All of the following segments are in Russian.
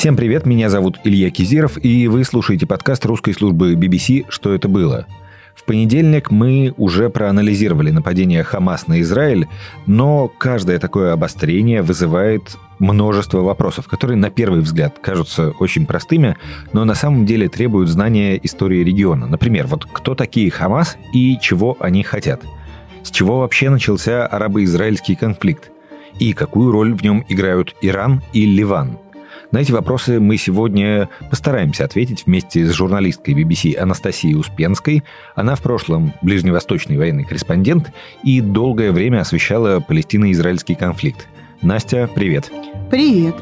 Всем привет, меня зовут Илья Кизиров, и вы слушаете подкаст русской службы BBC «Что это было?». В понедельник мы уже проанализировали нападение Хамас на Израиль, но каждое такое обострение вызывает множество вопросов, которые на первый взгляд кажутся очень простыми, но на самом деле требуют знания истории региона. Например, вот кто такие Хамас и чего они хотят? С чего вообще начался арабо-израильский конфликт? И какую роль в нем играют Иран и Ливан – на эти вопросы мы сегодня постараемся ответить вместе с журналисткой BBC Анастасией Успенской. Она в прошлом ближневосточный военный корреспондент и долгое время освещала палестино-израильский конфликт. Настя, привет. Привет.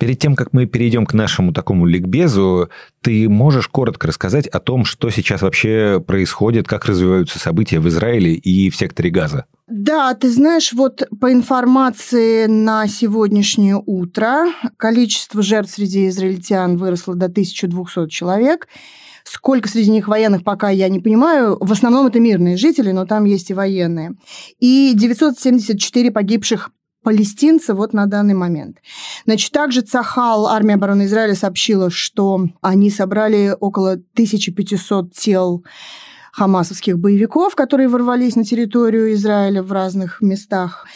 Перед тем, как мы перейдем к нашему такому ликбезу, ты можешь коротко рассказать о том, что сейчас вообще происходит, как развиваются события в Израиле и в секторе газа? Да, ты знаешь, вот по информации на сегодняшнее утро количество жертв среди израильтян выросло до 1200 человек. Сколько среди них военных, пока я не понимаю. В основном это мирные жители, но там есть и военные. И 974 погибших палестинца вот на данный момент. Значит, также Цахал, армия обороны Израиля сообщила, что они собрали около 1500 тел хамасовских боевиков, которые ворвались на территорию Израиля в разных местах.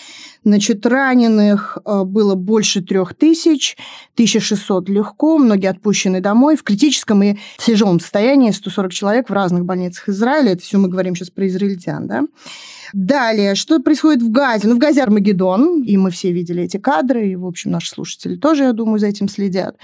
Значит, раненых э, было больше трех тысяч, 1600 легко, многие отпущены домой. В критическом и тяжелом состоянии 140 человек в разных больницах Израиля. Это все мы говорим сейчас про израильтян, да? Далее, что происходит в Газе? Ну, в Газе Армагеддон, и мы все видели эти кадры, и, в общем, наши слушатели тоже, я думаю, за этим следят.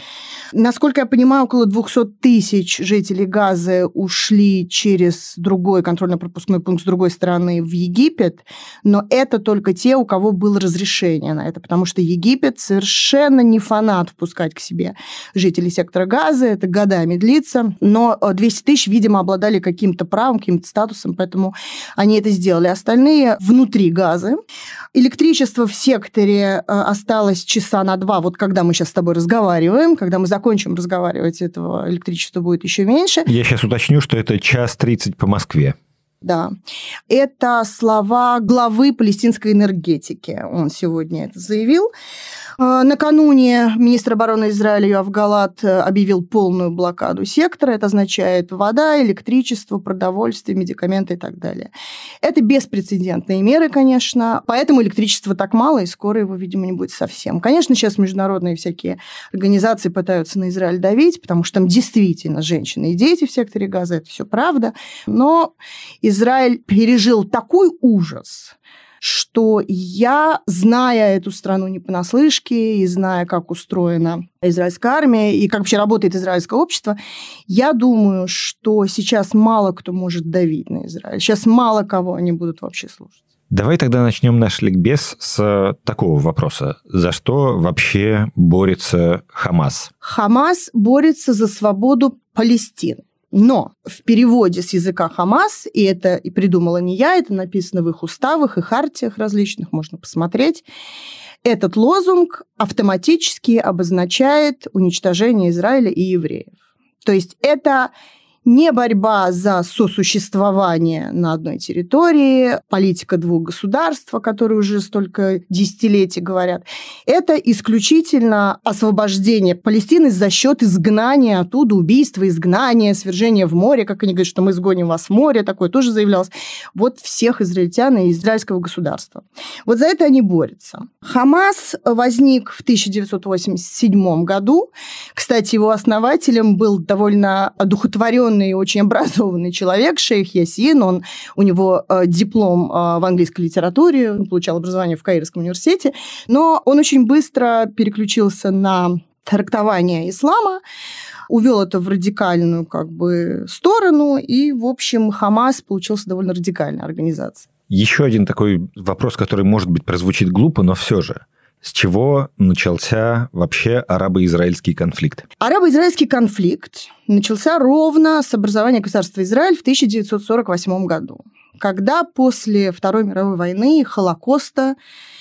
Насколько я понимаю, около 200 тысяч жителей Газы ушли через другой контрольно-пропускной пункт с другой стороны в Египет, но это только те, у кого был было разрешение на это, потому что Египет совершенно не фанат впускать к себе жителей сектора газа, это годами длится, но 200 э, тысяч, видимо, обладали каким-то правом, каким-то статусом, поэтому они это сделали. Остальные внутри газы. Электричество в секторе э, осталось часа на два, вот когда мы сейчас с тобой разговариваем, когда мы закончим разговаривать, этого электричества будет еще меньше. Я сейчас уточню, что это час 30 по Москве. Да. Это слова главы палестинской энергетики. Он сегодня это заявил. А, накануне министр обороны Израиля Юав Галат э, объявил полную блокаду сектора. Это означает вода, электричество, продовольствие, медикаменты и так далее. Это беспрецедентные меры, конечно, поэтому электричества так мало, и скоро его, видимо, не будет совсем. Конечно, сейчас международные всякие организации пытаются на Израиль давить, потому что там действительно женщины и дети в секторе газа, это все правда. Но Израиль пережил такой ужас, что я, зная эту страну не понаслышке и зная, как устроена израильская армия и как вообще работает израильское общество, я думаю, что сейчас мало кто может давить на Израиль. Сейчас мало кого они будут вообще слушать. Давай тогда начнем наш ликбез с э, такого вопроса. За что вообще борется Хамас? Хамас борется за свободу Палестины. Но в переводе с языка Хамас, и это и придумала не я, это написано в их уставах и хартиях различных, можно посмотреть, этот лозунг автоматически обозначает уничтожение Израиля и евреев. То есть это не борьба за сосуществование на одной территории, политика двух государств, о которой уже столько десятилетий говорят. Это исключительно освобождение Палестины за счет изгнания оттуда, убийства, изгнания, свержения в море, как они говорят, что мы сгоним вас в море, такое тоже заявлялось. Вот всех израильтян и израильского государства. Вот за это они борются. Хамас возник в 1987 году. Кстати, его основателем был довольно одухотворенный ученый, очень образованный человек, шейх Ясин, он, у него э, диплом э, в английской литературе, он получал образование в Каирском университете, но он очень быстро переключился на трактование ислама, увел это в радикальную как бы сторону, и, в общем, Хамас получился довольно радикальной организацией. Еще один такой вопрос, который, может быть, прозвучит глупо, но все же – с чего начался вообще арабо-израильский конфликт? Арабо-израильский конфликт начался ровно с образования государства Израиль в 1948 году когда после Второй мировой войны, Холокоста,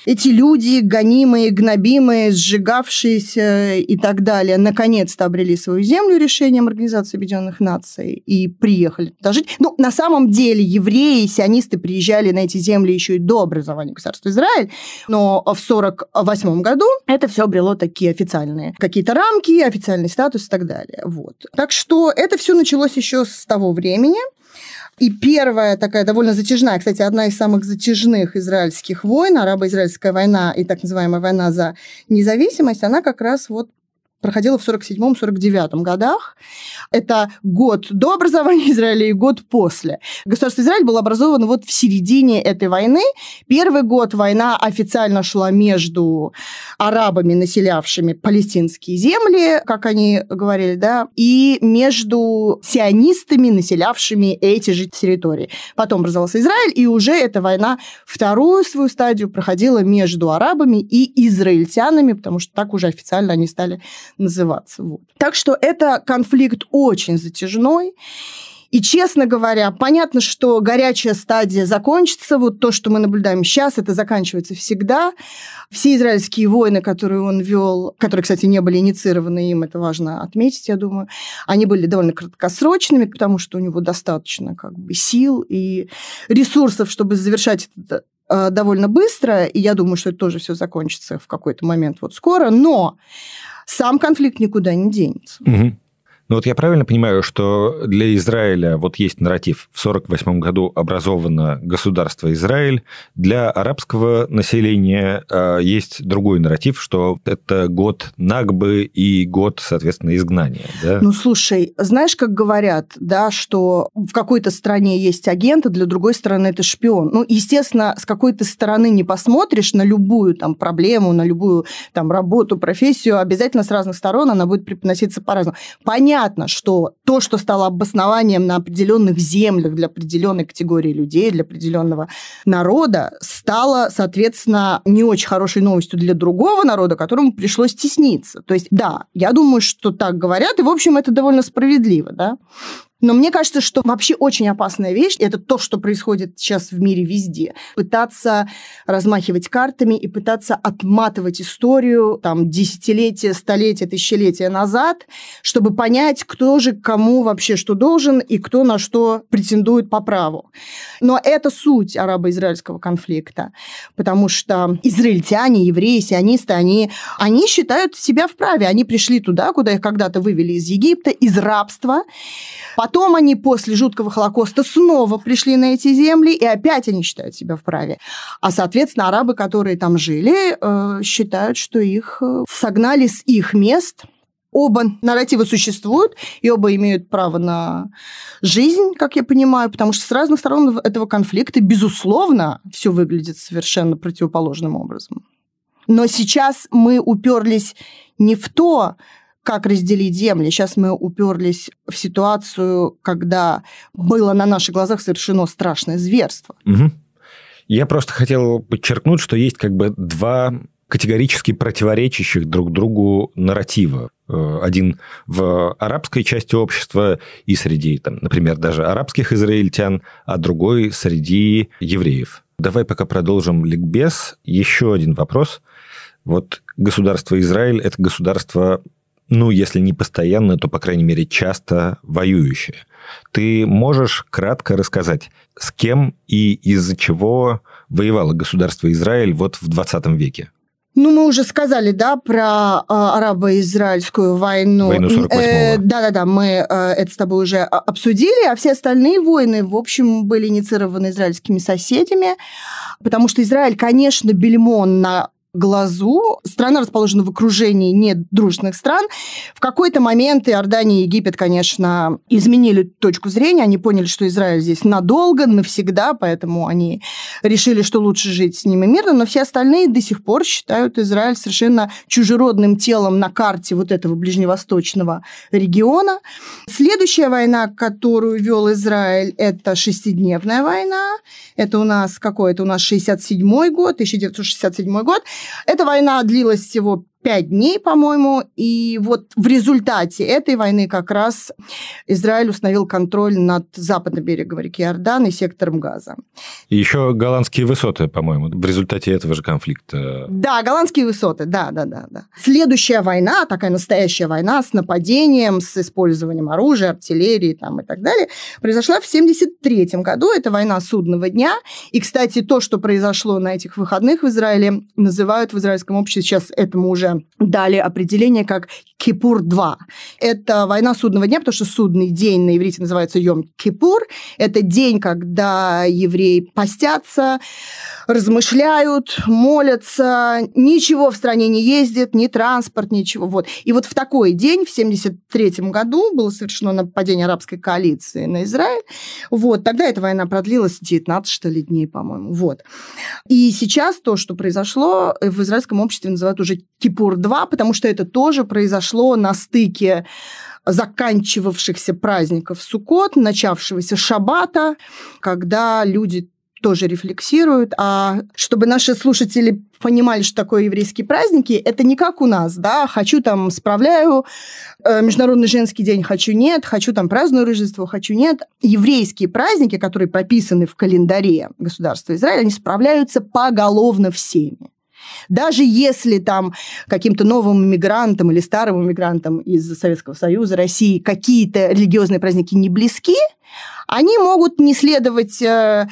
эти люди, гонимые, гнобимые, сжигавшиеся и так далее, наконец-то обрели свою землю решением Организации Объединенных Наций и приехали туда жить. Ну, на самом деле, евреи и сионисты приезжали на эти земли еще и до образования государства Израиль, но в 1948 году это все обрело такие официальные какие-то рамки, официальный статус и так далее. Вот. Так что это все началось еще с того времени. И первая такая довольно затяжная, кстати, одна из самых затяжных израильских войн, арабо-израильская война и так называемая война за независимость, она как раз вот проходила в 47-49 годах. Это год до образования Израиля и год после. Государство Израиль было образовано вот в середине этой войны. Первый год война официально шла между арабами, населявшими палестинские земли, как они говорили, да, и между сионистами, населявшими эти же территории. Потом образовался Израиль, и уже эта война вторую свою стадию проходила между арабами и израильтянами, потому что так уже официально они стали называться. Вот. Так что это конфликт очень затяжной. И, честно говоря, понятно, что горячая стадия закончится. Вот то, что мы наблюдаем сейчас, это заканчивается всегда. Все израильские войны, которые он вел, которые, кстати, не были инициированы им, это важно отметить, я думаю, они были довольно краткосрочными, потому что у него достаточно как бы, сил и ресурсов, чтобы завершать это э, довольно быстро, и я думаю, что это тоже все закончится в какой-то момент вот скоро, но сам конфликт никуда не денется. Угу. Но ну, вот я правильно понимаю, что для Израиля вот есть нарратив. В 1948 году образовано государство Израиль. Для арабского населения э, есть другой нарратив, что это год Нагбы и год, соответственно, изгнания. Да? Ну, слушай, знаешь, как говорят, да, что в какой-то стране есть агент, а для другой стороны это шпион. Ну, естественно, с какой-то стороны не посмотришь на любую там проблему, на любую там работу, профессию, обязательно с разных сторон она будет преподноситься по-разному. Понятно, понятно, что то, что стало обоснованием на определенных землях для определенной категории людей, для определенного народа, стало, соответственно, не очень хорошей новостью для другого народа, которому пришлось стесниться. То есть, да, я думаю, что так говорят, и, в общем, это довольно справедливо, да. Но мне кажется, что вообще очень опасная вещь, это то, что происходит сейчас в мире везде. Пытаться размахивать картами и пытаться отматывать историю там десятилетия, столетия, тысячелетия назад, чтобы понять, кто же кому вообще что должен и кто на что претендует по праву. Но это суть арабо-израильского конфликта, потому что израильтяне, евреи, сионисты, они, они считают себя вправе. Они пришли туда, куда их когда-то вывели из Египта, из рабства, Потом они после жуткого Холокоста снова пришли на эти земли, и опять они считают себя вправе. А, соответственно, арабы, которые там жили, э, считают, что их э, согнали с их мест – Оба нарратива существуют, и оба имеют право на жизнь, как я понимаю, потому что с разных сторон этого конфликта, безусловно, все выглядит совершенно противоположным образом. Но сейчас мы уперлись не в то, как разделить земли. Сейчас мы уперлись в ситуацию, когда было на наших глазах совершено страшное зверство. Угу. Я просто хотел подчеркнуть, что есть как бы два категорически противоречащих друг другу нарратива. Э, один в арабской части общества и среди, там, например, даже арабских израильтян, а другой среди евреев. Давай пока продолжим ликбез. Еще один вопрос. Вот государство Израиль – это государство ну, если не постоянно, то, по крайней мере, часто воюющие. Ты можешь кратко рассказать, с кем и из-за чего воевало государство Израиль вот в 20 веке? Ну, мы уже сказали, да, про а, арабо-израильскую войну. Войну 48-го. Э, да-да-да, мы э, это с тобой уже обсудили, а все остальные войны, в общем, были инициированы израильскими соседями, потому что Израиль, конечно, бельмон на глазу. Страна расположена в окружении недружных стран. В какой-то момент Иордания и Египет, конечно, изменили точку зрения. Они поняли, что Израиль здесь надолго, навсегда, поэтому они решили, что лучше жить с ними мирно. Но все остальные до сих пор считают Израиль совершенно чужеродным телом на карте вот этого ближневосточного региона. Следующая война, которую вел Израиль, это шестидневная война. Это у нас какой-то у нас 67 год, 1967 год. Эта война длилась всего пять дней, по-моему, и вот в результате этой войны как раз Израиль установил контроль над западным берегом реки Иордан и сектором Газа. И еще голландские высоты, по-моему, в результате этого же конфликта. Да, голландские высоты, да, да, да, да. Следующая война, такая настоящая война с нападением, с использованием оружия, артиллерии там, и так далее, произошла в 1973 году. Это война судного дня. И, кстати, то, что произошло на этих выходных в Израиле, называют в израильском обществе, сейчас этому уже дали определение как Кипур-2. Это война судного дня, потому что судный день на иврите называется Йом-Кипур. Это день, когда евреи постятся, размышляют, молятся, ничего в стране не ездит, ни транспорт, ничего. Вот. И вот в такой день, в 1973 году, было совершено нападение арабской коалиции на Израиль. Вот. Тогда эта война продлилась 19, что ли, дней, по-моему. Вот. И сейчас то, что произошло, в израильском обществе называют уже Кипур Пур-2, потому что это тоже произошло на стыке заканчивавшихся праздников Суккот, начавшегося Шабата, когда люди тоже рефлексируют. А чтобы наши слушатели понимали, что такое еврейские праздники, это не как у нас, да, хочу там справляю, э, Международный женский день хочу нет, хочу там праздную Рождество, хочу нет. Еврейские праздники, которые прописаны в календаре государства Израиля, они справляются поголовно всеми. Даже если там каким-то новым мигрантам или старым мигрантам из Советского Союза, России какие-то религиозные праздники не близки, они могут не следовать э,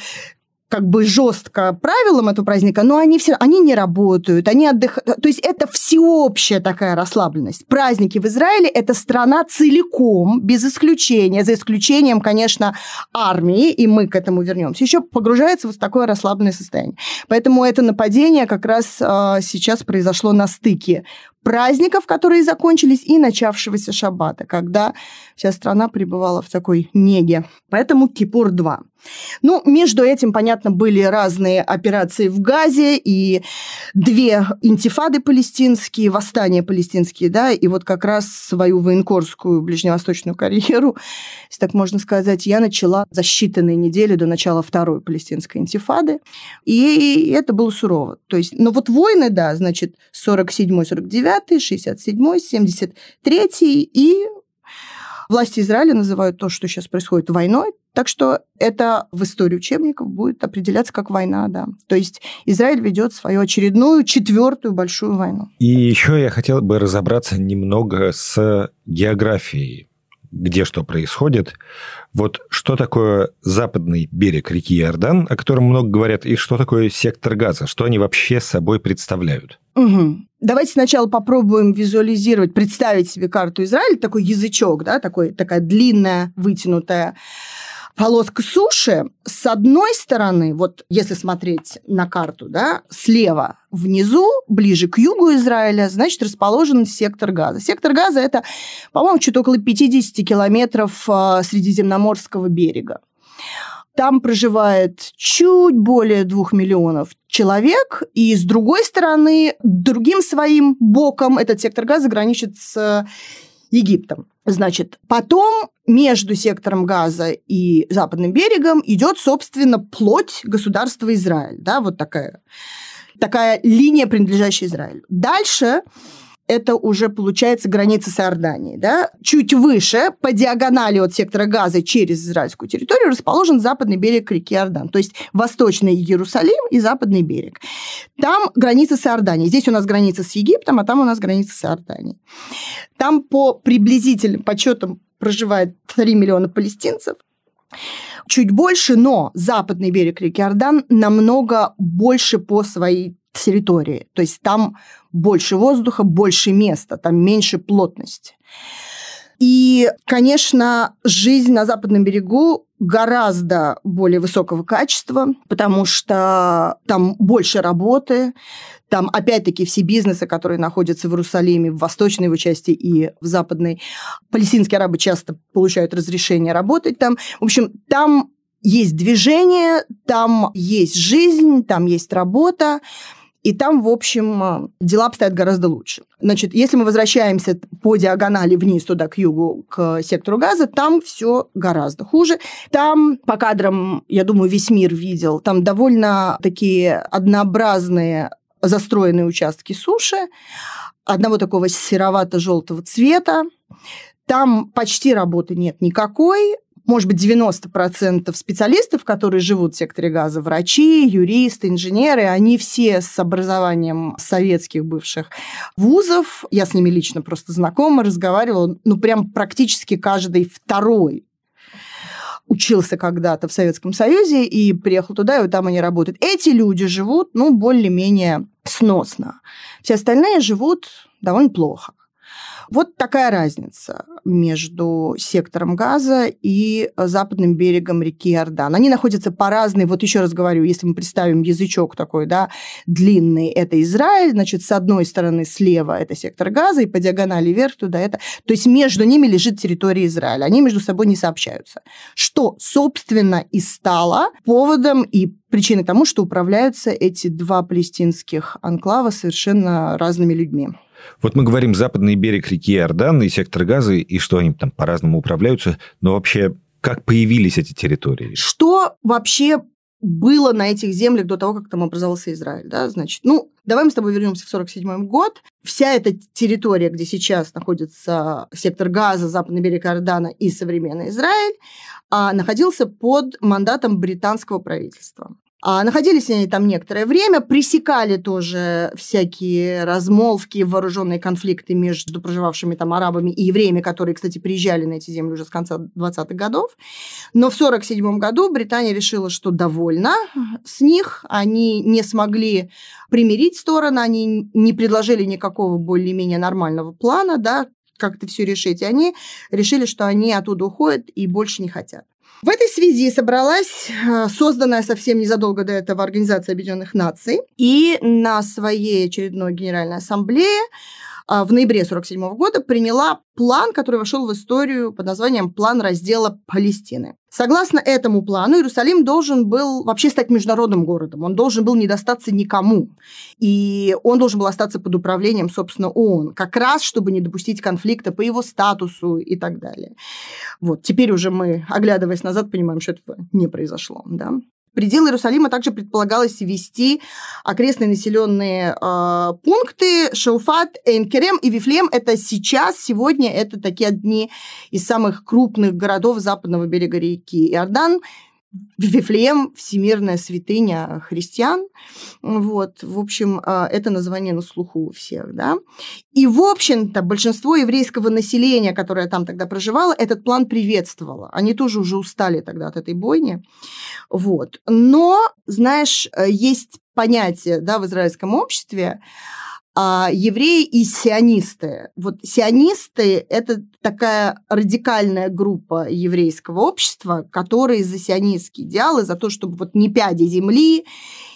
как бы жестко правилам этого праздника, но они все, они не работают, они отдыхают. То есть это всеобщая такая расслабленность. Праздники в Израиле – это страна целиком, без исключения, за исключением, конечно, армии, и мы к этому вернемся, еще погружается вот в такое расслабленное состояние. Поэтому это нападение как раз э, сейчас произошло на стыке праздников, которые закончились, и начавшегося шаббата, когда вся страна пребывала в такой неге. Поэтому Кипур-2. Ну, между этим, понятно, были разные операции в Газе и две интифады палестинские, восстания палестинские, да, и вот как раз свою военкорскую ближневосточную карьеру, если так можно сказать, я начала за считанные недели до начала второй палестинской интифады, и это было сурово. То есть, но ну, вот войны, да, значит, 47-49 67-й, 73-й и власти Израиля называют то, что сейчас происходит, войной. Так что это в истории учебников будет определяться как война, да. То есть Израиль ведет свою очередную, четвертую большую войну. И еще я хотел бы разобраться немного с географией где что происходит. Вот что такое западный берег реки Иордан, о котором много говорят, и что такое сектор газа, что они вообще собой представляют? Угу. Давайте сначала попробуем визуализировать, представить себе карту Израиля, такой язычок, да, такой, такая длинная, вытянутая полоска суши. С одной стороны, вот если смотреть на карту, да, слева внизу, ближе к югу Израиля, значит, расположен сектор газа. Сектор газа – это, по-моему, чуть около 50 километров э, Средиземноморского берега. Там проживает чуть более двух миллионов человек. И, с другой стороны, другим своим боком этот сектор газа граничит с э, Египтом. Значит, потом между сектором Газа и Западным берегом идет, собственно, плоть государства Израиль. Да, вот такая, такая линия, принадлежащая Израилю. Дальше это уже получается граница с Иорданией. Да? Чуть выше, по диагонали от сектора Газа через израильскую территорию, расположен западный берег реки Иордан, то есть восточный Иерусалим и западный берег. Там граница с Иорданией. Здесь у нас граница с Египтом, а там у нас граница с Иорданией. Там по приблизительным подсчетам проживает 3 миллиона палестинцев чуть больше, но западный берег реки Ордан намного больше по своей территории. То есть там больше воздуха, больше места, там меньше плотности. И, конечно, жизнь на западном берегу гораздо более высокого качества, потому что там больше работы, там, опять-таки, все бизнесы, которые находятся в Иерусалиме, в восточной его части и в западной, палестинские арабы часто получают разрешение работать там. В общем, там есть движение, там есть жизнь, там есть работа. И там, в общем, а, дела обстоят гораздо лучше. Значит, если мы возвращаемся по диагонали вниз туда, к югу, к сектору газа, там все гораздо хуже. Там по кадрам, я думаю, весь мир видел, там довольно такие однообразные застроенные участки суши, одного такого серовато-желтого цвета. Там почти работы нет никакой, может быть, 90% специалистов, которые живут в секторе газа, врачи, юристы, инженеры, они все с образованием советских бывших вузов. Я с ними лично просто знакома, разговаривала. Ну, прям практически каждый второй учился когда-то в Советском Союзе и приехал туда, и вот там они работают. Эти люди живут, ну, более-менее сносно. Все остальные живут довольно плохо. Вот такая разница между сектором Газа и э, западным берегом реки Иордан. Они находятся по разной, вот еще раз говорю, если мы представим язычок такой, да, длинный, это Израиль, значит, с одной стороны слева это сектор Газа, и по диагонали вверх туда это. То есть между ними лежит территория Израиля. Они между собой не сообщаются. Что, собственно, и стало поводом и причиной тому, что управляются эти два палестинских анклава совершенно разными людьми. Вот мы говорим западный берег реки Иордан и сектор Газа, и что они там по-разному управляются, но вообще как появились эти территории? Что вообще было на этих землях до того, как там образовался Израиль, да, значит, ну, давай мы с тобой вернемся в 47 год. Вся эта территория, где сейчас находится сектор Газа, западный берег Иордана и современный Израиль, а, находился под мандатом британского правительства. А находились они там некоторое время, пресекали тоже всякие размолвки, вооруженные конфликты между проживавшими там арабами и евреями, которые, кстати, приезжали на эти земли уже с конца 20-х годов. Но в 1947 году Британия решила, что довольна с них. Они не смогли примирить стороны, они не предложили никакого более-менее нормального плана, да, как это все решить. И они решили, что они оттуда уходят и больше не хотят. В этой связи собралась а, созданная совсем незадолго до этого Организация Объединенных Наций, и на своей очередной Генеральной Ассамблее а, в ноябре 1947 года приняла план, который вошел в историю под названием «План раздела Палестины». Согласно этому плану, Иерусалим должен был вообще стать международным городом. Он должен был не достаться никому. И он должен был остаться под управлением, собственно, ООН, как раз, чтобы не допустить конфликта по его статусу и так далее. Вот теперь уже мы, оглядываясь назад, понимаем, что этого не произошло. Да? Предел Иерусалима также предполагалось ввести окрестные населенные э, пункты Шелфат, Эйнкерем и Вифлеем. Это сейчас, сегодня, это такие одни из самых крупных городов западного берега реки Иордан. Вифлеем – всемирная святыня христиан. Вот, в общем, а, это название на слуху у всех, да. И, в общем-то, большинство еврейского населения, которое там тогда проживало, этот план приветствовало. Они тоже уже устали тогда от этой бойни. Вот. Но, знаешь, э, есть понятие, да, в израильском обществе – а, евреи и сионисты. Вот сионисты – это такая радикальная группа еврейского общества, которые за сионистские идеалы, за то, чтобы вот не пяди земли,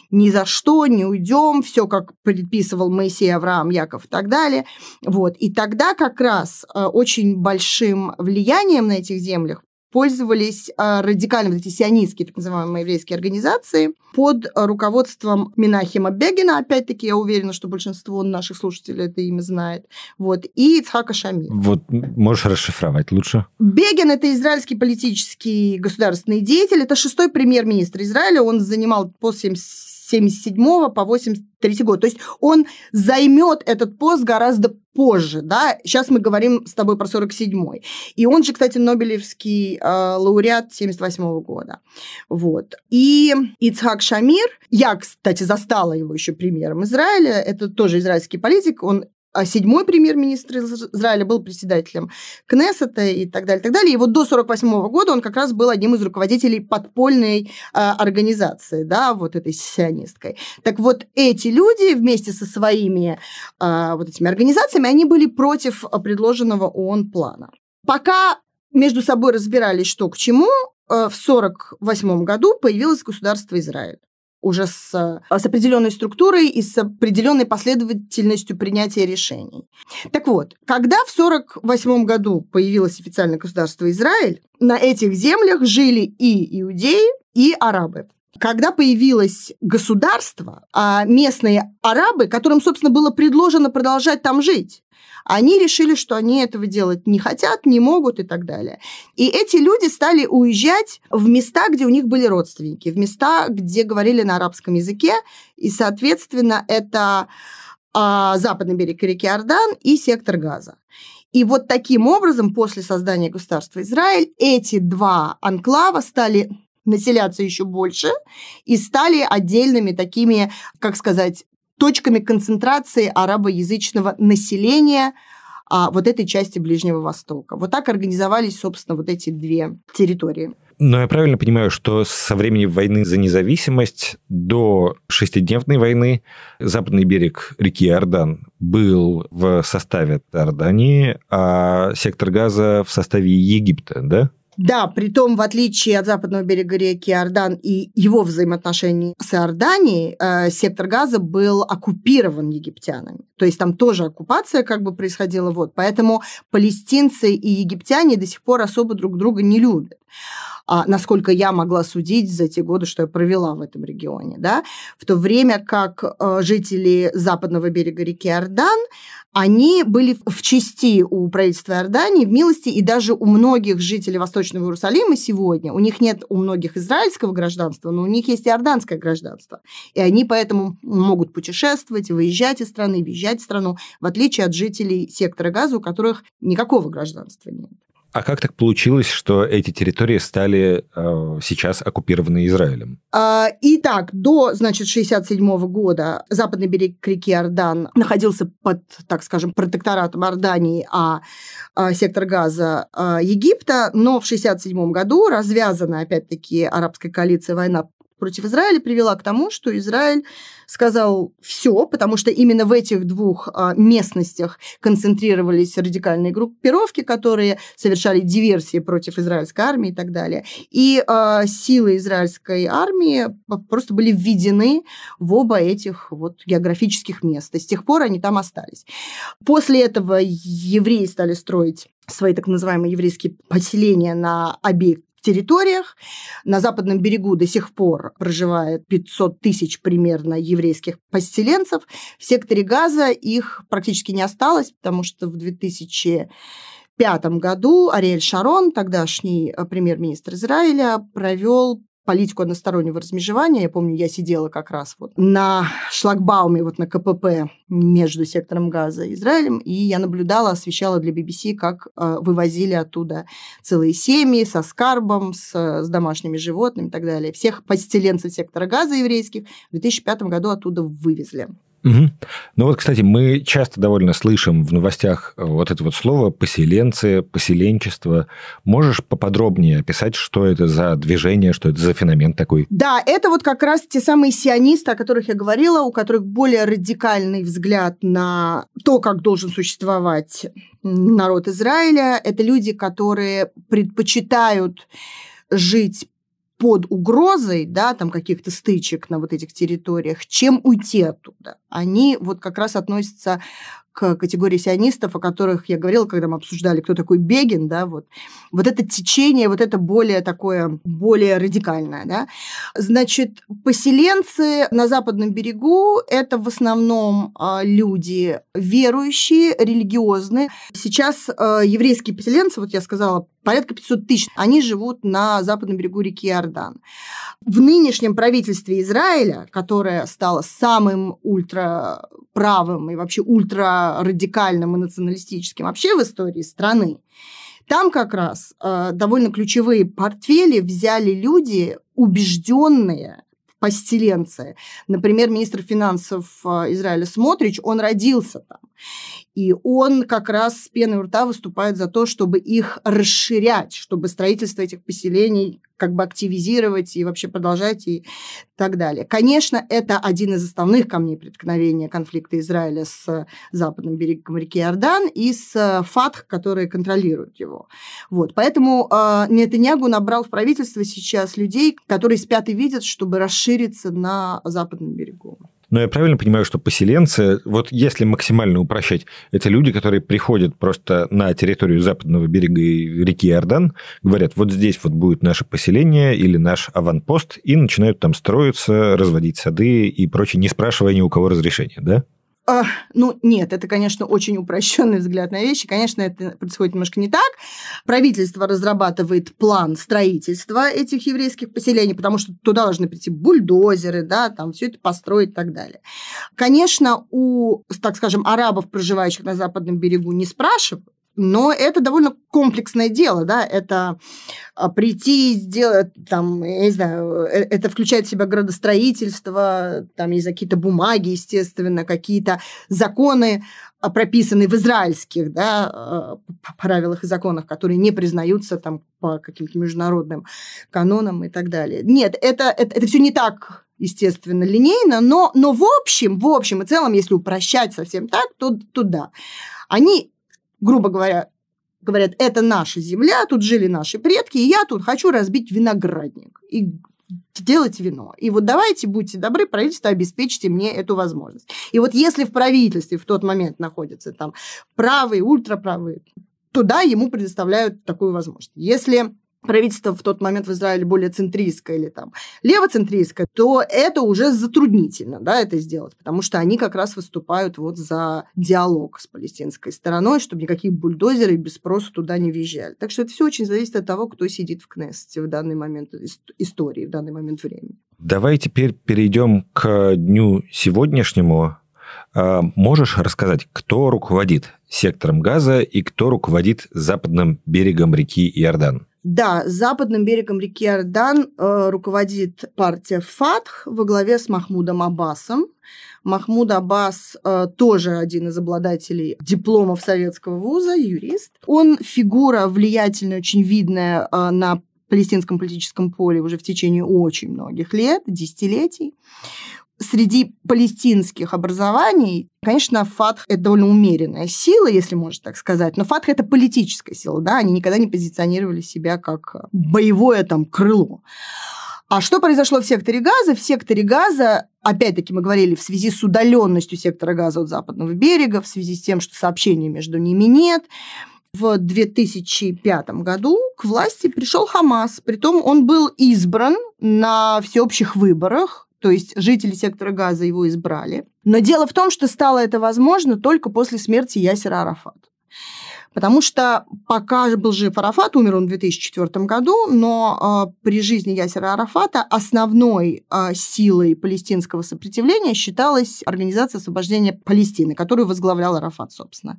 ни за что не уйдем, все как предписывал Моисей, Авраам, Яков и так далее. Вот. И тогда как раз э, очень большим влиянием на этих землях пользовались а, радикально вот эти сионистские, так называемые еврейские организации под руководством Минахима Бегина, опять-таки, я уверена, что большинство наших слушателей это имя знает, вот, и Ицхака Шами. Вот, можешь расшифровать лучше? Бегин – это израильский политический государственный деятель, это шестой премьер-министр Израиля, он занимал пост 70 77 по 83 год. То есть он займет этот пост гораздо позже, да, сейчас мы говорим с тобой про 47-й. И он же, кстати, Нобелевский э, лауреат 78 -го года. Вот. И Ицхак Шамир, я, кстати, застала его еще премьером Израиля, это тоже израильский политик, он а седьмой премьер-министр Израиля был председателем Кнессета и так далее, и так далее. И вот до 1948 года он как раз был одним из руководителей подпольной э, организации, да, вот этой сионисткой. Так вот, эти люди вместе со своими э, вот этими организациями, они были против предложенного ООН плана. Пока между собой разбирались, что к чему, э, в 1948 году появилось государство Израиль уже с, э, с определенной структурой и с определенной последовательностью принятия решений. Так вот, когда в 1948 году появилось официальное государство Израиль, на этих землях жили и иудеи, и арабы. Когда появилось государство, а, местные арабы, которым, собственно, было предложено продолжать там жить, они решили, что они этого делать не хотят, не могут и так далее. И эти люди стали уезжать в места, где у них были родственники, в места, где говорили на арабском языке, и, соответственно, это а, западный берег реки Ордан и сектор Газа. И вот таким образом, после создания государства Израиль, эти два анклава стали населяться еще больше и стали отдельными такими, как сказать, точками концентрации арабоязычного населения а, вот этой части Ближнего Востока. Вот так организовались, собственно, вот эти две территории. Но ну, я правильно понимаю, что со времени войны за независимость до шестидневной войны западный берег реки Иордан был в составе Иордании, а сектор газа в составе Египта, да? Да, при том в отличие от западного берега реки Иордан и его взаимоотношений с Иорданией, э, сектор Газа был оккупирован египтянами. То есть там тоже оккупация как бы происходила. Вот. Поэтому палестинцы и египтяне до сих пор особо друг друга не любят. А, насколько я могла судить за те годы, что я провела в этом регионе. Да? В то время как э, жители западного берега реки Ордан, они были в части у правительства Иордании, в милости, и даже у многих жителей Восточного Иерусалима сегодня, у них нет у многих израильского гражданства, но у них есть иорданское гражданство. И они поэтому могут путешествовать, выезжать из страны, въезжать в страну, в отличие от жителей сектора газа, у которых никакого гражданства нет. А как так получилось, что эти территории стали э, сейчас оккупированы Израилем? А, итак, до, значит, 67 года западный берег реки Ордан находился под, так скажем, протекторатом Ордании, а, а сектор газа а, Египта, но в 67 году развязана, опять-таки, арабская коалиция война против Израиля привела к тому, что Израиль сказал все, потому что именно в этих двух а, местностях концентрировались радикальные группировки, которые совершали диверсии против израильской армии и так далее. И а, силы израильской армии просто были введены в оба этих вот географических места. С тех пор они там остались. После этого евреи стали строить свои так называемые еврейские поселения на обеих территориях. На западном берегу до сих пор проживает 500 тысяч примерно еврейских поселенцев. В секторе Газа их практически не осталось, потому что в 2000 2005 году Ариэль Шарон, тогдашний э, премьер-министр Израиля, провел политику одностороннего размежевания. Я помню, я сидела как раз вот на шлагбауме, вот на КПП между сектором газа и Израилем, и я наблюдала, освещала для BBC, как э, вывозили оттуда целые семьи со скарбом, с, с домашними животными и так далее. Всех поселенцев сектора газа еврейских в 2005 году оттуда вывезли. Угу. Ну вот, кстати, мы часто довольно слышим в новостях э, вот это вот слово «поселенцы», «поселенчество». Можешь поподробнее описать, что это за движение, что это за феномен такой? Да, это вот как раз те самые сионисты, о которых я говорила, у которых более радикальный взгляд на то, как должен существовать народ Израиля. Это люди, которые предпочитают жить под угрозой, да, там каких-то стычек на вот этих территориях, чем уйти оттуда. Они вот как раз относятся к категории сионистов, о которых я говорила, когда мы обсуждали, кто такой Бегин, да, вот, вот это течение, вот это более такое, более радикальное, да. Значит, поселенцы на западном берегу – это в основном а, люди верующие, религиозные. Сейчас а, еврейские поселенцы, вот я сказала, порядка 500 тысяч, они живут на западном берегу реки Иордан. В нынешнем правительстве Израиля, которое стало самым ультраправым и вообще ультра радикальным и националистическим вообще в истории страны, там как раз э, довольно ключевые портфели взяли люди, убежденные поселенцы. Например, министр финансов э, Израиля Смотрич, он родился там. И он как раз с пеной у рта выступает за то, чтобы их расширять, чтобы строительство этих поселений как бы активизировать и вообще продолжать и так далее. Конечно, это один из основных камней преткновения конфликта Израиля с западным берегом реки Иордан и с э, ФАТХ, которые контролируют его. Вот. Поэтому э, Нетаньягу набрал в правительство сейчас людей, которые спят и видят, чтобы расшириться на западном берегу. Но я правильно понимаю, что поселенцы, вот если максимально упрощать, это люди, которые приходят просто на территорию западного берега реки Иордан, говорят, вот здесь вот будет наше поселение или наш аванпост, и начинают там строиться, разводить сады и прочее, не спрашивая ни у кого разрешения, да? А, ну, нет, это, конечно, очень упрощенный взгляд на вещи. Конечно, это происходит немножко не так. Правительство разрабатывает план строительства этих еврейских поселений, потому что туда должны прийти бульдозеры, да, там все это построить и так далее. Конечно, у, так скажем, арабов, проживающих на западном берегу, не спрашивают, но это довольно комплексное дело, да, это а, прийти и сделать, там, я не знаю, э, это включает в себя градостроительство, там есть какие-то бумаги, естественно, какие-то законы, а, прописанные в израильских да, а, правилах и законах, которые не признаются там по каким-то международным канонам и так далее. Нет, это, это, это все не так естественно, линейно, но, но в общем, в общем и целом, если упрощать совсем так, то, то да. Они грубо говоря, говорят, это наша земля, тут жили наши предки, и я тут хочу разбить виноградник и делать вино. И вот давайте, будьте добры, правительство обеспечьте мне эту возможность. И вот если в правительстве в тот момент находятся там правые, ультраправые, то да, ему предоставляют такую возможность. Если правительство в тот момент в Израиле более центристское или там левоцентристское, то это уже затруднительно, да, это сделать, потому что они как раз выступают вот за диалог с палестинской стороной, чтобы никакие бульдозеры без спроса туда не въезжали. Так что это все очень зависит от того, кто сидит в Кнессете в данный момент истории, в данный момент времени. Давай теперь перейдем к дню сегодняшнему. А, можешь рассказать, кто руководит сектором Газа и кто руководит западным берегом реки Иордан? Да, западным берегом реки Ордан э, руководит партия ФАТХ во главе с Махмудом Аббасом. Махмуд Аббас э, тоже один из обладателей дипломов советского вуза, юрист. Он фигура влиятельная, очень видная э, на палестинском политическом поле уже в течение очень многих лет, десятилетий среди палестинских образований, конечно, Фатх – это довольно умеренная сила, если можно так сказать, но Фатх – это политическая сила, да, они никогда не позиционировали себя как э, боевое там крыло. А что произошло в секторе газа? В секторе газа, опять-таки, мы говорили, в связи с удаленностью сектора газа от западного берега, в связи с тем, что сообщений между ними нет, в 2005 году к власти пришел Хамас. Притом он был избран на всеобщих выборах то есть жители сектора газа его избрали. Но дело в том, что стало это возможно только после смерти Ясера Арафата. Потому что пока был жив Арафат, умер он в 2004 году, но э, при жизни Ясера Арафата основной э, силой палестинского сопротивления считалась Организация освобождения Палестины, которую возглавлял Арафат, собственно.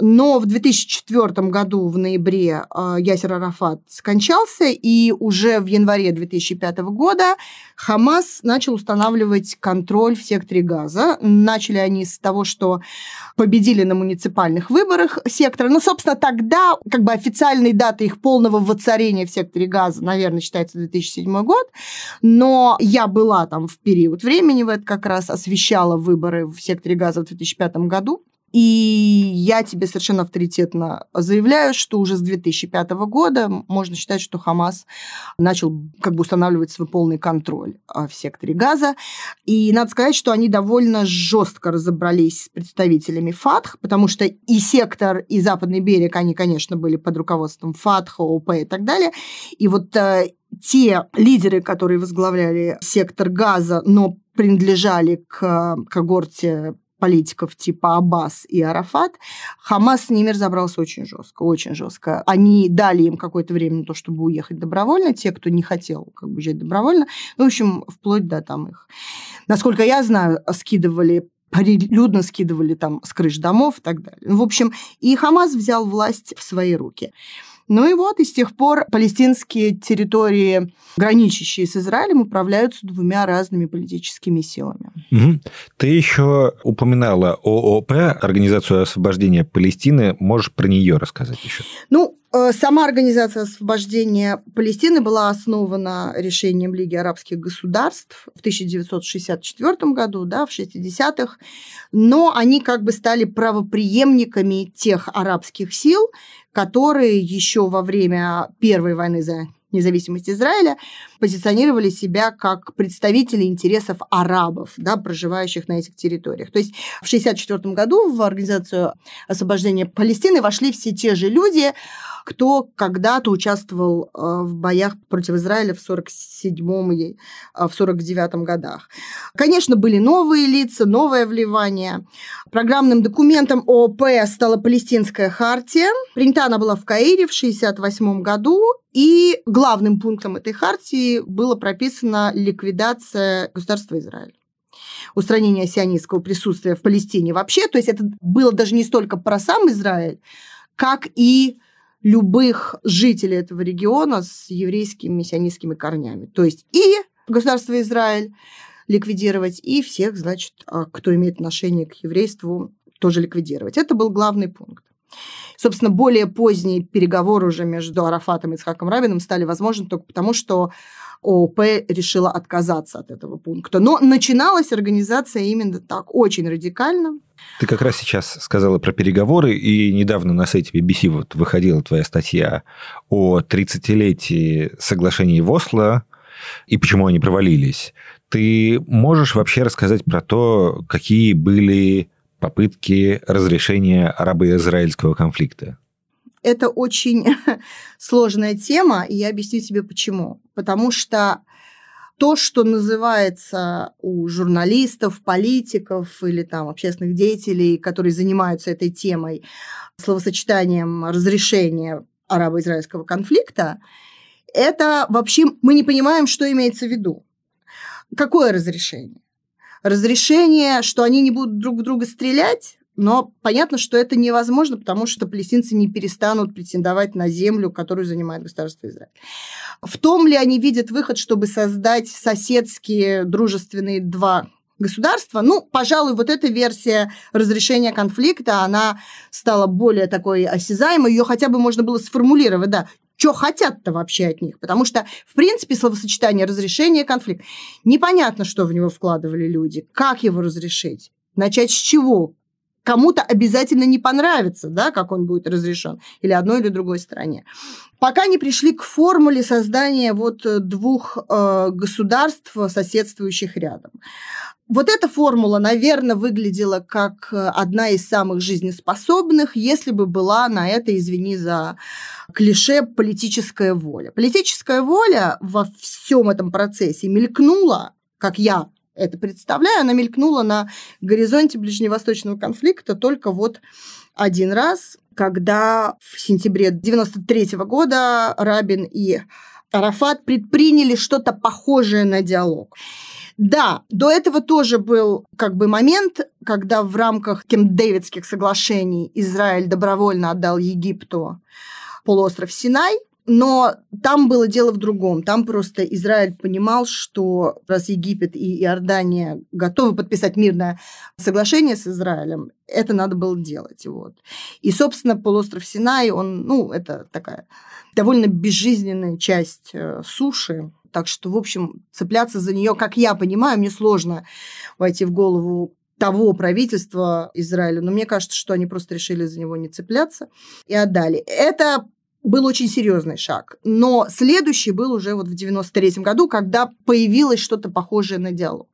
Но в 2004 году, в ноябре, э, Ясер Арафат скончался, и уже в январе 2005 года Хамас начал устанавливать контроль в секторе Газа. Начали они с того, что победили на муниципальных выборах сектор которые, ну, собственно, тогда как бы официальной даты их полного воцарения в секторе газа, наверное, считается 2007 год, но я была там в период времени, в это как раз освещала выборы в секторе газа в 2005 году, и я тебе совершенно авторитетно заявляю, что уже с 2005 года можно считать, что Хамас начал как бы устанавливать свой полный контроль а, в секторе Газа. И надо сказать, что они довольно жестко разобрались с представителями ФАТХ, потому что и сектор, и Западный берег, они, конечно, были под руководством ФАТХ, ОП и так далее. И вот э, те лидеры, которые возглавляли сектор газа, но принадлежали к э, когорте политиков типа Аббас и Арафат, Хамас с ними разобрался очень жестко, очень жестко. Они дали им какое-то время на то, чтобы уехать добровольно, те, кто не хотел как бы уезжать добровольно, ну, в общем, вплоть до там их. Насколько я знаю, скидывали прилюдно скидывали там с крыш домов и так далее. Ну, в общем, и Хамас взял власть в свои руки. Ну и вот, и с тех пор палестинские территории, граничащие с Израилем, управляются двумя разными политическими силами. Угу. Ты еще упоминала ООП, Организацию освобождения Палестины. Можешь про нее рассказать еще? Ну, э, Сама Организация освобождения Палестины была основана решением Лиги арабских государств в 1964 году, да, в 60-х, но они как бы стали правоприемниками тех арабских сил, которые еще во время Первой войны за независимость Израиля позиционировали себя как представители интересов арабов, да, проживающих на этих территориях. То есть в 1964 году в Организацию освобождения Палестины вошли все те же люди, кто когда-то участвовал э, в боях против Израиля в 47-м и э, в 49-м годах. Конечно, были новые лица, новое вливание. Программным документом ООП стала Палестинская хартия. Принята она была в Каире в 68 году, и главным пунктом этой хартии было прописано ликвидация государства Израиль устранение сионистского присутствия в Палестине вообще. То есть это было даже не столько про сам Израиль, как и любых жителей этого региона с еврейскими миссионистскими корнями. То есть и государство Израиль ликвидировать, и всех, значит, а, кто имеет отношение к еврейству, тоже ликвидировать. Это был главный пункт. Собственно, более поздние переговоры уже между Арафатом и Ицхаком Рабиным стали возможны только потому, что ООП решила отказаться от этого пункта. Но начиналась организация именно так, очень радикально. Ты как раз сейчас сказала про переговоры, и недавно на сайте BBC вот выходила твоя статья о 30-летии соглашений в Осло и почему они провалились. Ты можешь вообще рассказать про то, какие были попытки разрешения арабо-израильского конфликта? это очень сложная тема, и я объясню тебе почему. Потому что то, что называется у журналистов, политиков или там общественных деятелей, которые занимаются этой темой, словосочетанием разрешения арабо-израильского конфликта, это вообще мы не понимаем, что имеется в виду. Какое разрешение? Разрешение, что они не будут друг в друга стрелять, но понятно, что это невозможно, потому что палестинцы не перестанут претендовать на землю, которую занимает государство Израиль. В том ли они видят выход, чтобы создать соседские дружественные два государства. Ну, пожалуй, вот эта версия разрешения конфликта, она стала более такой осязаемой, ее хотя бы можно было сформулировать, да, что хотят-то вообще от них? Потому что, в принципе, словосочетание «разрешение конфликта» непонятно, что в него вкладывали люди, как его разрешить, начать с чего, кому-то обязательно не понравится, да, как он будет разрешен, или одной или другой стране. Пока не пришли к формуле создания вот э, двух э, государств, соседствующих рядом. Вот эта формула, наверное, выглядела как э, одна из самых жизнеспособных, если бы была на это, извини за клише, политическая воля. Политическая воля во всем этом процессе мелькнула, как я это представляю, она мелькнула на горизонте ближневосточного конфликта только вот один раз, когда в сентябре 93 года Рабин и Арафат предприняли что-то похожее на диалог. Да, до этого тоже был как бы момент, когда в рамках Кемп-Дэвидских соглашений Израиль добровольно отдал Египту полуостров Синай, но там было дело в другом. Там просто Израиль понимал, что раз Египет и Иордания готовы подписать мирное соглашение с Израилем, это надо было делать. Вот. И, собственно, полуостров Синай, он, ну, это такая довольно безжизненная часть э, суши, так что, в общем, цепляться за нее, как я понимаю, мне сложно войти в голову того правительства Израиля, но мне кажется, что они просто решили за него не цепляться и отдали. Это был очень серьезный шаг. Но следующий был уже вот в 93 году, когда появилось что-то похожее на диалог.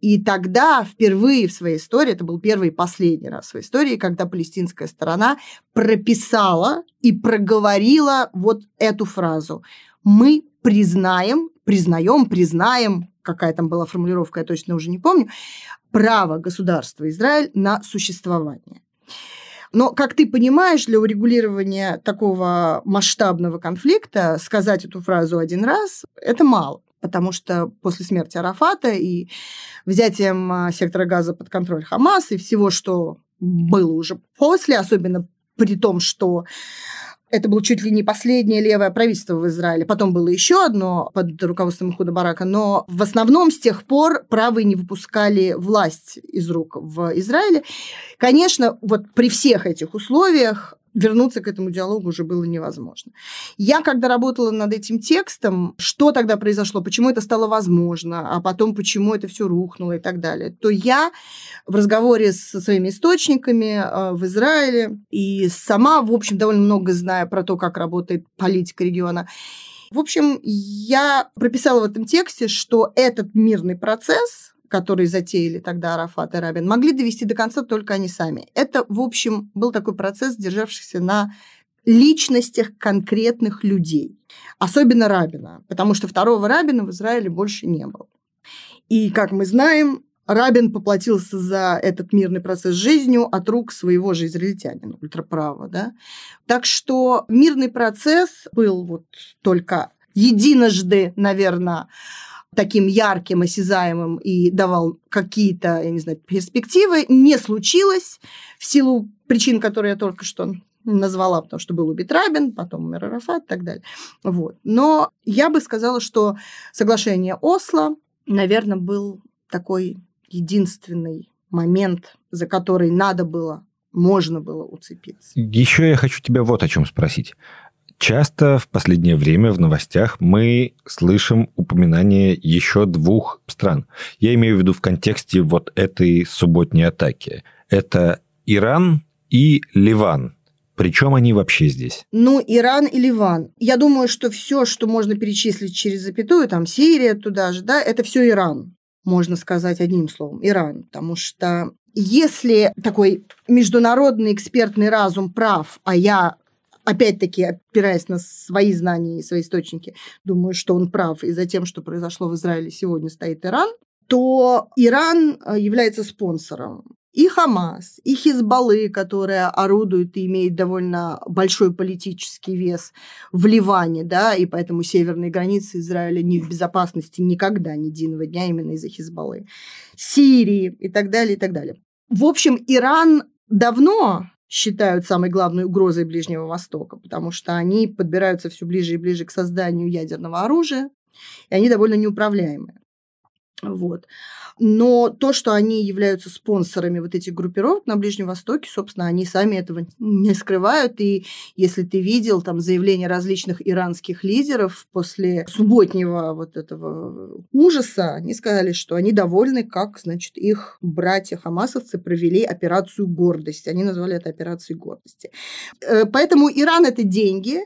И тогда впервые в своей истории, это был первый и последний раз в своей истории, когда палестинская сторона прописала и проговорила вот эту фразу. Мы признаем, признаем, признаем, какая там была формулировка, я точно уже не помню, право государства Израиль на существование. Но, как ты понимаешь, для урегулирования такого масштабного конфликта сказать эту фразу один раз – это мало потому что после смерти Арафата и взятием а, сектора газа под контроль Хамас и всего, что было уже после, особенно при том, что это было чуть ли не последнее левое правительство в Израиле. Потом было еще одно под руководством Худа Барака, но в основном с тех пор правые не выпускали власть из рук в Израиле. Конечно, вот при всех этих условиях вернуться к этому диалогу уже было невозможно. Я, когда работала над этим текстом, что тогда произошло, почему это стало возможно, а потом почему это все рухнуло и так далее, то я в разговоре со своими источниками э, в Израиле и сама, в общем, довольно много зная про то, как работает политика региона, в общем, я прописала в этом тексте, что этот мирный процесс, которые затеяли тогда Арафат и Рабин, могли довести до конца только они сами. Это, в общем, был такой процесс, державшийся на личностях конкретных людей, особенно Рабина, потому что второго Рабина в Израиле больше не было. И, как мы знаем, Рабин поплатился за этот мирный процесс жизнью от рук своего же израильтянина, ультраправого, Да? Так что мирный процесс был вот только единожды, наверное, таким ярким, осязаемым и давал какие-то, я не знаю, перспективы, не случилось в силу причин, которые я только что назвала, потому что был убит Рабин, потом умер Арафат и так далее. Вот. Но я бы сказала, что соглашение Осло, наверное, был такой единственный момент, за который надо было можно было уцепиться. Еще я хочу тебя вот о чем спросить. Часто в последнее время в новостях мы слышим упоминание еще двух стран. Я имею в виду в контексте вот этой субботней атаки. Это Иран и Ливан. Причем они вообще здесь? Ну, Иран и Ливан. Я думаю, что все, что можно перечислить через запятую, там Сирия туда же, да, это все Иран можно сказать одним словом, Иран, потому что если такой международный экспертный разум прав, а я опять-таки, опираясь на свои знания и свои источники, думаю, что он прав, и за тем, что произошло в Израиле сегодня, стоит Иран, то Иран э, является спонсором и Хамас, и Хизбаллы, которая орудует и имеет довольно большой политический вес в Ливане, да, и поэтому северные границы Израиля не в безопасности никогда, ни единого дня именно из-за Хизбаллы, Сирии и так далее, и так далее. В общем, Иран давно считают самой главной угрозой Ближнего Востока, потому что они подбираются все ближе и ближе к созданию ядерного оружия, и они довольно неуправляемые. Вот. Но то, что они являются спонсорами вот этих группировок на Ближнем Востоке, собственно, они сами этого не скрывают. И если ты видел там заявления различных иранских лидеров после субботнего вот этого ужаса, они сказали, что они довольны, как, значит, их братья-хамасовцы провели операцию гордости. Они назвали это операцией гордости. Э, поэтому Иран – это деньги,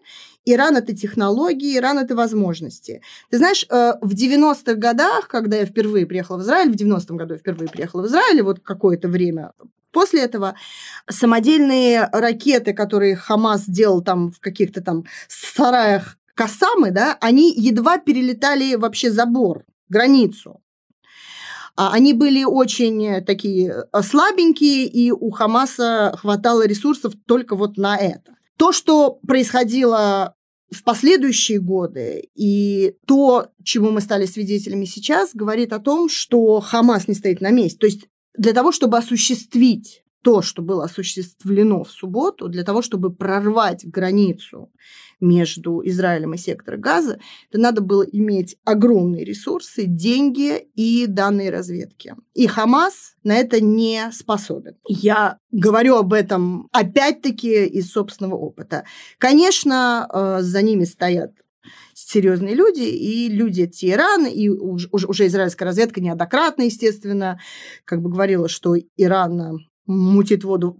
и Иран – это технологии, Иран – это возможности. Ты знаешь, э, в 90-х годах, когда я впервые приехала в Израиль, в 90-м году я впервые приехала в Израиль, вот какое-то время После этого самодельные ракеты, которые Хамас делал там в каких-то там сараях Касамы, да, они едва перелетали вообще забор, границу. А они были очень такие э, слабенькие, и у Хамаса хватало ресурсов только вот на это. То, что происходило в последующие годы и то, чему мы стали свидетелями сейчас, говорит о том, что Хамас не стоит на месте. То есть для того, чтобы осуществить то, что было осуществлено в субботу, для того, чтобы прорвать границу между Израилем и сектором Газа, это надо было иметь огромные ресурсы, деньги и данные разведки. И Хамас на это не способен. Я говорю об этом опять-таки из собственного опыта. Конечно, э, за ними стоят серьезные люди, и люди Тирана, и уже, уже израильская разведка неоднократно, естественно, как бы говорила, что Иран мутит воду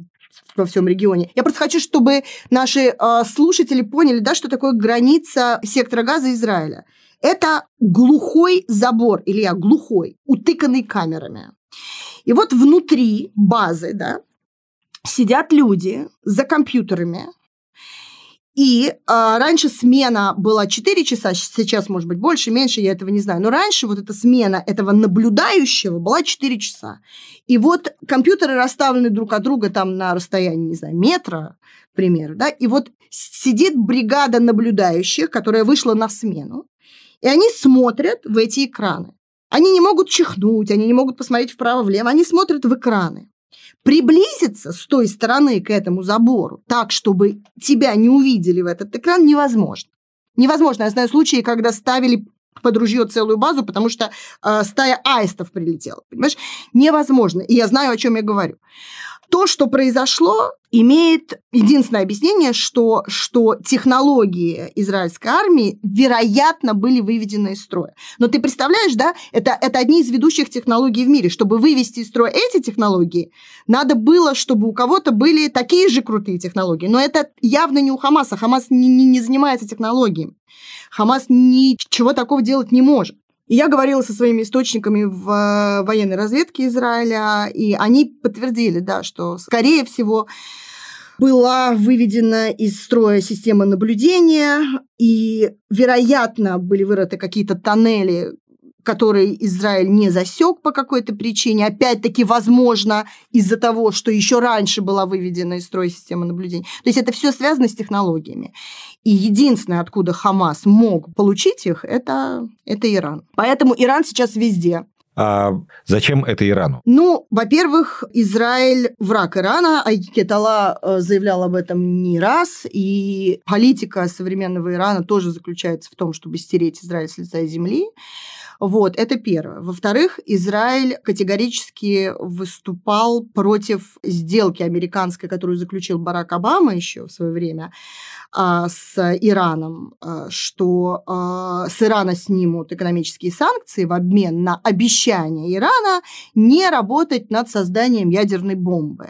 во всем регионе. Я просто хочу, чтобы наши э, слушатели поняли, да, что такое граница сектора газа Израиля. Это глухой забор, или я глухой, утыканный камерами. И вот внутри базы, да, сидят люди за компьютерами и а, раньше смена была 4 часа, сейчас, может быть, больше, меньше, я этого не знаю. Но раньше вот эта смена этого наблюдающего была 4 часа. И вот компьютеры расставлены друг от друга там на расстоянии, не знаю, метра, к примеру, да, и вот сидит бригада наблюдающих, которая вышла на смену, и они смотрят в эти экраны. Они не могут чихнуть, они не могут посмотреть вправо-влево, они смотрят в экраны. Приблизиться с той стороны к этому забору так, чтобы тебя не увидели в этот экран, невозможно. Невозможно. Я знаю случаи, когда ставили под ружье целую базу, потому что э, стая аистов прилетела. Понимаешь? Невозможно. И я знаю, о чем я говорю. То, что произошло, имеет единственное объяснение, что, что технологии израильской армии, вероятно, были выведены из строя. Но ты представляешь, да, это, это одни из ведущих технологий в мире. Чтобы вывести из строя эти технологии, надо было, чтобы у кого-то были такие же крутые технологии. Но это явно не у Хамаса. Хамас не, не, не занимается технологиями. Хамас ничего такого делать не может. И я говорила со своими источниками в э, военной разведке Израиля, и они подтвердили, да, что, скорее всего, была выведена из строя система наблюдения, и, вероятно, были вырыты какие-то тоннели, которые Израиль не засек по какой-то причине. Опять-таки, возможно, из-за того, что еще раньше была выведена из строя система наблюдения. То есть это все связано с технологиями. И единственное, откуда Хамас мог получить их, это, это Иран. Поэтому Иран сейчас везде. А зачем это Ирану? Ну, во-первых, Израиль враг Ирана, а Кетала э, заявлял об этом не раз, и политика современного Ирана тоже заключается в том, чтобы стереть Израиль с лица земли. Вот, это первое. Во-вторых, Израиль категорически выступал против сделки американской, которую заключил Барак Обама еще в свое время, а, с Ираном, а, что а, с Ирана снимут экономические санкции в обмен на обещание Ирана не работать над созданием ядерной бомбы.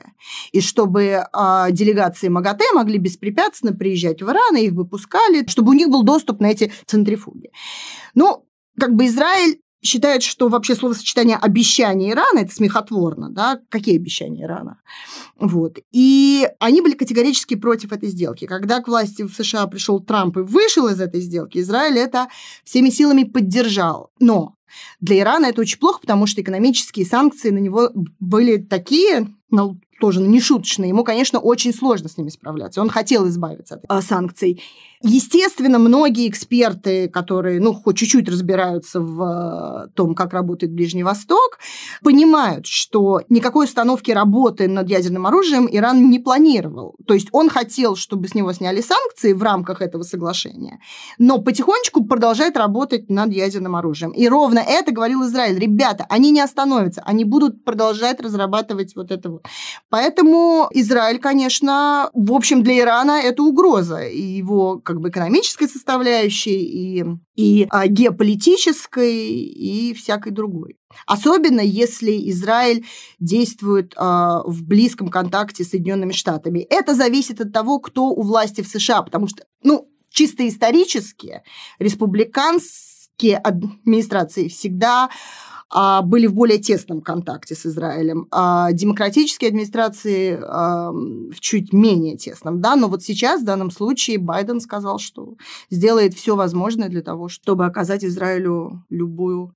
И чтобы делегации МАГАТЭ могли беспрепятственно приезжать в Иран, и их выпускали, чтобы у них был доступ на эти центрифуги. Ну, как бы Израиль считает, что вообще словосочетание обещания Ирана – это смехотворно, да, какие обещания Ирана, вот. И они были категорически против этой сделки. Когда к власти в США пришел Трамп и вышел из этой сделки, Израиль это всеми силами поддержал. Но для Ирана это очень плохо, потому что экономические санкции на него были такие, ну, тоже не шуточный. Ему, конечно, очень сложно с ними справляться. Он хотел избавиться от э, санкций. Естественно, многие эксперты, которые, ну, хоть чуть-чуть разбираются в э, том, как работает Ближний Восток, понимают, что никакой установки работы над ядерным оружием Иран не планировал. То есть он хотел, чтобы с него сняли санкции в рамках этого соглашения, но потихонечку продолжает работать над ядерным оружием. И ровно это говорил Израиль. Ребята, они не остановятся, они будут продолжать разрабатывать вот это вот. Поэтому Израиль, конечно, в общем, для Ирана это угроза. И его как бы экономической составляющей, и, и а, геополитической, и всякой другой. Особенно если Израиль действует а, в близком контакте с Соединенными Штатами. Это зависит от того, кто у власти в США, потому что, ну, чисто исторически республиканские администрации всегда а, были в более тесном контакте с Израилем, а демократические администрации в чуть менее тесном, да, но вот сейчас в данном случае Байден сказал, что сделает все возможное для того, чтобы оказать Израилю любую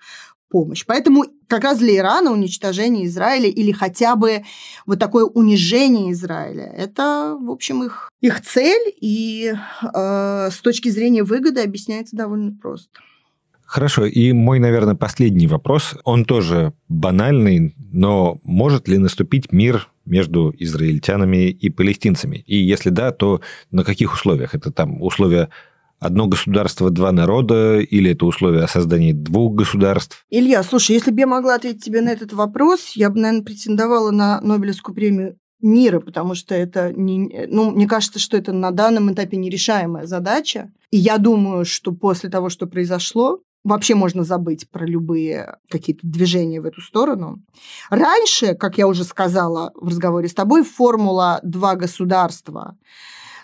помощь. Поэтому как раз для Ирана уничтожение Израиля или хотя бы вот такое унижение Израиля – это, в общем, их, их цель, и э, с точки зрения выгоды объясняется довольно просто. Хорошо, и мой, наверное, последний вопрос, он тоже банальный, но может ли наступить мир между израильтянами и палестинцами? И если да, то на каких условиях? Это там условия одно государство, два народа, или это условие о создании двух государств? Илья, слушай, если бы я могла ответить тебе на этот вопрос, я бы, наверное, претендовала на Нобелевскую премию мира, потому что это, не, ну, мне кажется, что это на данном этапе нерешаемая задача. И я думаю, что после того, что произошло, вообще можно забыть про любые какие-то движения в эту сторону. Раньше, как я уже сказала в разговоре с тобой, формула «два государства»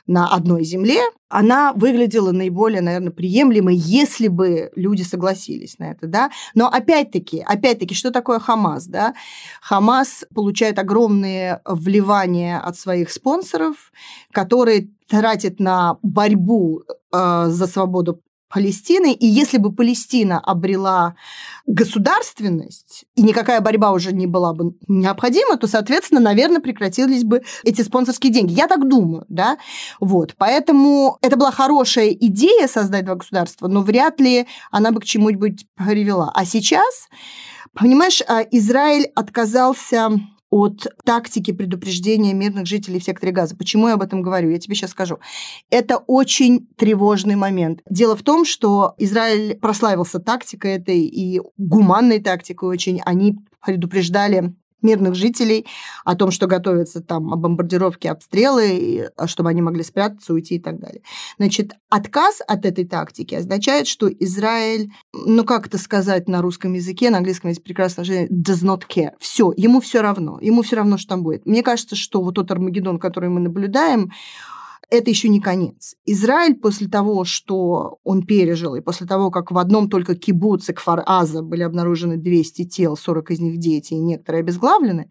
на одной земле, она выглядела наиболее, наверное, приемлемой, если бы люди согласились на это, да. Но опять-таки, опять-таки, что такое Хамас, да? Хамас получает огромные вливания от своих спонсоров, которые тратит на борьбу э, за свободу Палестины. И если бы Палестина обрела государственность, и никакая борьба уже не была бы необходима, то, соответственно, наверное, прекратились бы эти спонсорские деньги. Я так думаю, да. Вот. Поэтому это была хорошая идея создать два государства, но вряд ли она бы к чему-нибудь привела. А сейчас Понимаешь, а, Израиль отказался от тактики предупреждения мирных жителей в секторе газа. Почему я об этом говорю? Я тебе сейчас скажу. Это очень тревожный момент. Дело в том, что Израиль прославился тактикой этой и гуманной тактикой очень. Они предупреждали мирных жителей, о том, что готовятся там бомбардировки, обстрелы, а, чтобы они могли спрятаться, уйти и так далее. Значит, отказ от этой тактики означает, что Израиль, ну как это сказать на русском языке, на английском есть прекрасное выражение, does not care. Все, ему все равно, ему все равно, что там будет. Мне кажется, что вот тот Армагеддон, который мы наблюдаем, это еще не конец. Израиль после того, что он пережил, и после того, как в одном только кибуце Кфар-Аза были обнаружены 200 тел, 40 из них дети, и некоторые обезглавлены,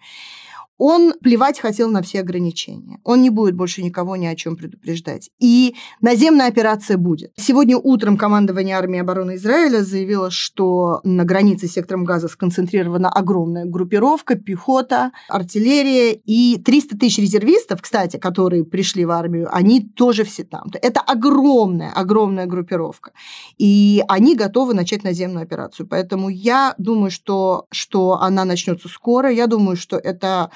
он плевать хотел на все ограничения. Он не будет больше никого ни о чем предупреждать. И наземная операция будет. Сегодня утром командование армии обороны Израиля заявило, что на границе с сектором газа сконцентрирована огромная группировка, пехота, артиллерия и 300 тысяч резервистов, кстати, которые пришли в армию, они тоже все там. Это огромная, огромная группировка. И они готовы начать наземную операцию. Поэтому я думаю, что, что она начнется скоро. Я думаю, что это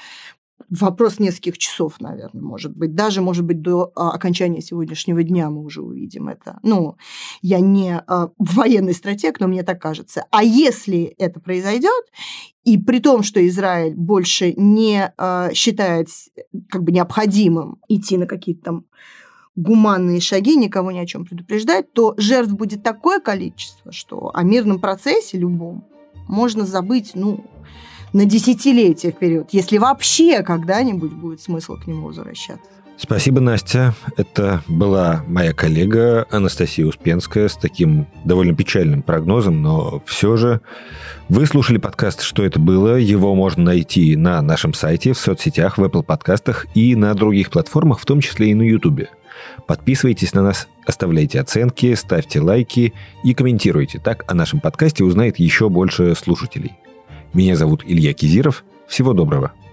Вопрос нескольких часов, наверное, может быть. Даже, может быть, до а, окончания сегодняшнего дня мы уже увидим это. Ну, я не а, военный стратег, но мне так кажется. А если это произойдет, и при том, что Израиль больше не а, считает как бы необходимым идти на какие-то там гуманные шаги, никого ни о чем предупреждать, то жертв будет такое количество, что о мирном процессе любом можно забыть, ну, на десятилетия вперед, если вообще когда-нибудь будет смысл к нему возвращаться. Спасибо, Настя. Это была моя коллега Анастасия Успенская с таким довольно печальным прогнозом, но все же вы слушали подкаст «Что это было?». Его можно найти на нашем сайте, в соцсетях, в Apple подкастах и на других платформах, в том числе и на YouTube. Подписывайтесь на нас, оставляйте оценки, ставьте лайки и комментируйте. Так о нашем подкасте узнает еще больше слушателей. Меня зовут Илья Кизиров. Всего доброго.